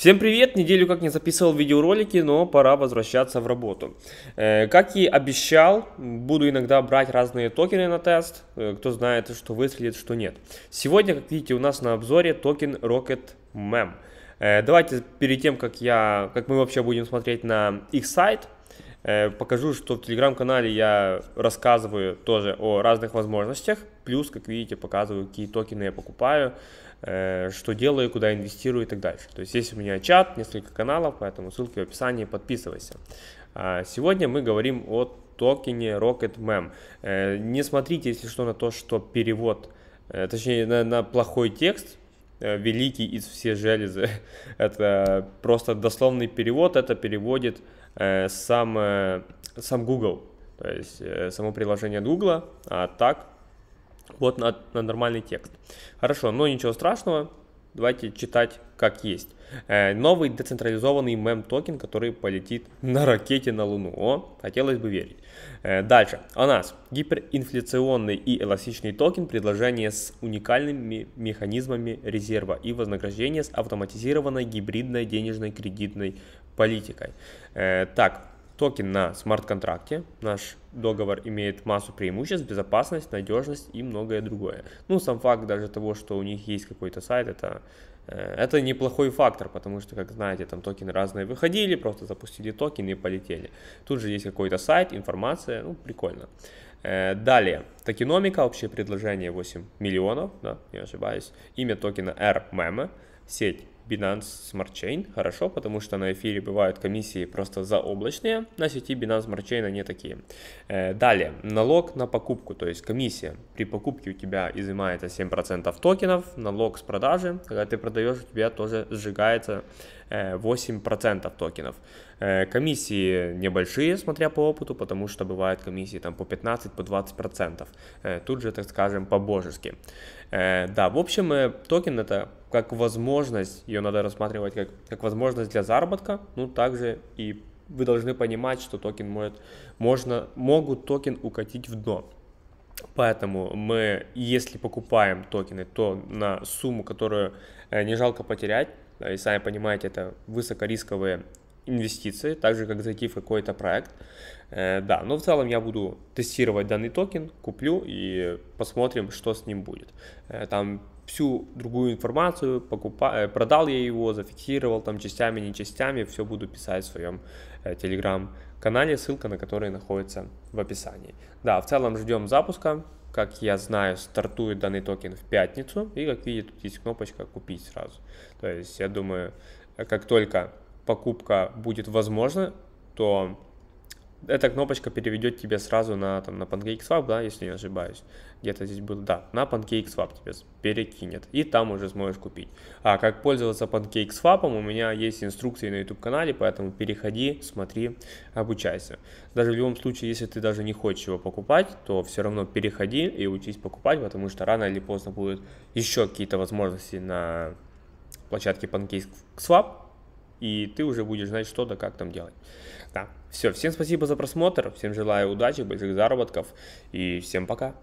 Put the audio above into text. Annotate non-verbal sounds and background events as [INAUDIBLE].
Всем привет! Неделю как не записывал видеоролики, но пора возвращаться в работу. Э, как и обещал, буду иногда брать разные токены на тест, э, кто знает, что выстрелит, что нет. Сегодня, как видите, у нас на обзоре токен Rocket Mem. Э, давайте перед тем, как, я, как мы вообще будем смотреть на их сайт, покажу, что в телеграм-канале я рассказываю тоже о разных возможностях, плюс, как видите, показываю, какие токены я покупаю, Э, что делаю, куда инвестирую и так дальше. То есть здесь у меня чат, несколько каналов, поэтому ссылки в описании, подписывайся. А, сегодня мы говорим о токене Rocket Mem. Э, не смотрите, если что, на то, что перевод, э, точнее на, на плохой текст, великий из все железы. [LAUGHS] Это просто дословный перевод, это переводит сам, сам Google, то есть само приложение от Google, а так вот на, на нормальный текст. Хорошо, но ничего страшного, давайте читать как есть. Э, новый децентрализованный мем-токен, который полетит на ракете на Луну. О, хотелось бы верить. Э, дальше. О нас. Гиперинфляционный и эластичный токен, предложение с уникальными механизмами резерва и вознаграждение с автоматизированной гибридной денежной кредитной политикой. Э, так, Токен на смарт-контракте. Наш договор имеет массу преимуществ, безопасность, надежность и многое другое. Ну, сам факт даже того, что у них есть какой-то сайт, это, э, это неплохой фактор, потому что, как знаете, там токены разные выходили, просто запустили токен и полетели. Тут же есть какой-то сайт, информация, ну, прикольно. Э, далее, токеномика, общее предложение 8 миллионов, да, не ошибаюсь. Имя токена RMEME, сеть Binance Smart Chain хорошо, потому что на эфире бывают комиссии просто заоблачные, на сети Binance Smart Chain они такие. Э, далее, налог на покупку, то есть комиссия. При покупке у тебя изымается 7% токенов, налог с продажи, когда ты продаешь, у тебя тоже сжигается 8% э, токенов. Э, комиссии небольшие, смотря по опыту, потому что бывают комиссии там по 15, по 20%. Тут же, так скажем, по-божески. Да, в общем, токен это как возможность, ее надо рассматривать как, как возможность для заработка, ну также и вы должны понимать, что токен может, можно, могут токен укатить в дно. Поэтому мы, если покупаем токены, то на сумму, которую э, не жалко потерять, э, и сами понимаете, это высокорисковые инвестиции, так же как зайти в какой-то проект. Э, да, но в целом я буду тестировать данный токен, куплю и посмотрим, что с ним будет. Э, там всю другую информацию, покупа... Э, продал я его, зафиксировал там частями, не частями, все буду писать в своем телеграм-канале, ссылка на который находится в описании. Да, в целом ждем запуска, как я знаю, стартует данный токен в пятницу, и как видите, тут есть кнопочка «Купить сразу». То есть, я думаю, как только покупка будет возможна, то эта кнопочка переведет тебя сразу на, там, на PancakeSwap, да, если не ошибаюсь. Где-то здесь был, да, на PancakeSwap тебя перекинет, и там уже сможешь купить. А как пользоваться PancakeSwap, у меня есть инструкции на YouTube-канале, поэтому переходи, смотри, обучайся. Даже в любом случае, если ты даже не хочешь его покупать, то все равно переходи и учись покупать, потому что рано или поздно будут еще какие-то возможности на площадке PancakeSwap, и ты уже будешь знать, что да как там делать. Да. Все, всем спасибо за просмотр, всем желаю удачи, больших заработков и всем пока.